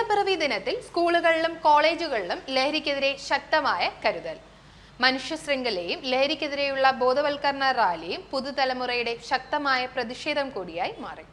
കേരളപ്പിറവി ദിനത്തിൽ സ്കൂളുകളിലും കോളേജുകളിലും ലഹരിക്കെതിരെ ശക്തമായ കരുതൽ മനുഷ്യ ശൃംഖലയും ലഹരിക്കെതിരെയുള്ള ബോധവൽക്കരണ റാലിയും പുതുതലമുറയുടെ ശക്തമായ പ്രതിഷേധം കൂടിയായി മാറി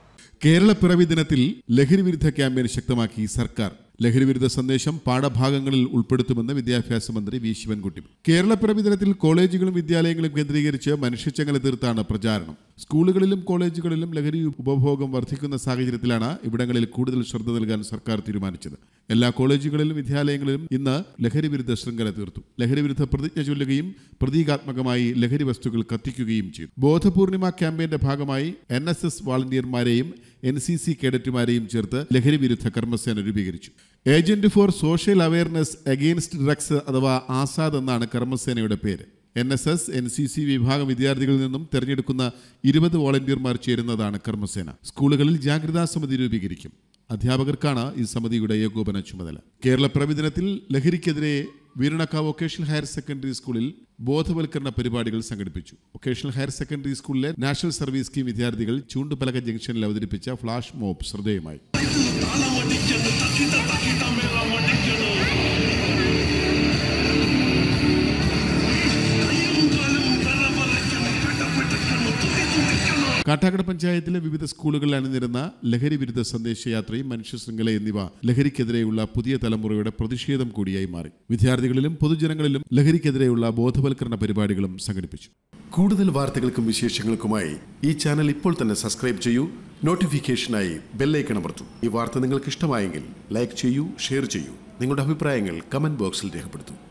കേരളപ്പിറവി ദിനത്തിൽ ലഹരിവിരുദ്ധ ക്യാമ്പയിൻ ശക്തമാക്കി സർക്കാർ ലഹരിവിരുദ്ധ സന്ദേശം പാഠഭാഗങ്ങളിൽ ഉൾപ്പെടുത്തുമെന്ന് വിദ്യാഭ്യാസ മന്ത്രി വി ശിവൻകുട്ടി കേരളപ്പിറവി ദിനത്തിൽ കോളേജുകളും വിദ്യാലയങ്ങളും കേന്ദ്രീകരിച്ച് മനുഷ്യച്ചങ്ങല തീർത്താണ് പ്രചാരണം സ്കൂളുകളിലും കോളേജുകളിലും ലഹരി ഉപഭോഗം വർദ്ധിക്കുന്ന സാഹചര്യത്തിലാണ് ഇവിടങ്ങളിൽ കൂടുതൽ ശ്രദ്ധ നൽകാൻ സർക്കാർ തീരുമാനിച്ചത് എല്ലാ കോളേജുകളിലും വിദ്യാലയങ്ങളിലും ഇന്ന് ലഹരി വിരുദ്ധ ശൃംഖല തീർത്തു ലഹരി വിരുദ്ധ പ്രതിജ്ഞ ചൊല്ലുകയും പ്രതീകാത്മകമായി ലഹരി വസ്തുക്കൾ കത്തിക്കുകയും ചെയ്തു ബോധപൂർണിമ ക്യാമ്പയിന്റെ ഭാഗമായി എൻ എസ് എസ് വാളണ്ടിയർമാരെയും എൻ സി സി കേഡറ്റുമാരെയും ചേർത്ത് ലഹരി വിരുദ്ധ കർമ്മസേന രൂപീകരിച്ചു agent for social awareness against drugs അഥവാ ആസാദ് എന്നാണ് കർമ്മസേനയുടെ പേര് N S S N C C വിഭാഗം വിദ്യാർത്ഥികളിൽ നിന്നും തെരഞ്ഞെടുക്കുന്ന ഇരുപത് വോളണ്ടിയർമാർ ചേരുന്നതാണ് കർമ്മസേന സ്കൂളുകളിൽ ജാഗ്രതാ സമിതി രൂപീകരിക്കും അധ്യാപകർക്കാണ് ഈ സമിതിയുടെ ഏകോപന ചുമതല കേരള പ്രവിദിനത്തിൽ ലഹരിക്കെതിരെ വീരണക്ക വൊക്കേഷണൽ ഹയർ സെക്കൻഡറി സ്കൂളിൽ ബോധവൽക്കരണ പരിപാടികൾ സംഘടിപ്പിച്ചു വൊക്കേഷണൽ ഹയർ സെക്കൻഡറി സ്കൂളിലെ നാഷണൽ സർവീസ് സ്കീം വിദ്യാർത്ഥികൾ ചൂണ്ടുപലക ജംഗ്ഷനിൽ അവതരിപ്പിച്ച ഫ്ലാഷ് മോപ്പ് ശ്രദ്ധേയമായി കാട്ടാക്കട പഞ്ചായത്തിലെ വിവിധ സ്കൂളുകളിൽ അണിനിരുന്ന ലഹരി വിരുദ്ധ സന്ദേശയാത്രയും മനുഷ്യ ശൃംഖല എന്നിവ ലഹരിക്കെതിരെയുള്ള പുതിയ തലമുറയുടെ പ്രതിഷേധം കൂടിയായി മാറി വിദ്യാർത്ഥികളിലും പൊതുജനങ്ങളിലും ലഹരിക്കെതിരെയുള്ള ബോധവൽക്കരണ പരിപാടികളും സംഘടിപ്പിച്ചു കൂടുതൽ വാർത്തകൾക്കും വിശേഷങ്ങൾക്കുമായി ഈ ചാനൽ ഇപ്പോൾ തന്നെ സബ്സ്ക്രൈബ് ചെയ്യൂ നോട്ടിഫിക്കേഷനായി ബെല്ലൈക്കൺ അമർത്തും ഈ വാർത്ത നിങ്ങൾക്ക് ഇഷ്ടമായെങ്കിൽ ലൈക്ക് ചെയ്യൂ ഷെയർ ചെയ്യൂ നിങ്ങളുടെ അഭിപ്രായങ്ങൾ കമന്റ് ബോക്സിൽ രേഖപ്പെടുത്തും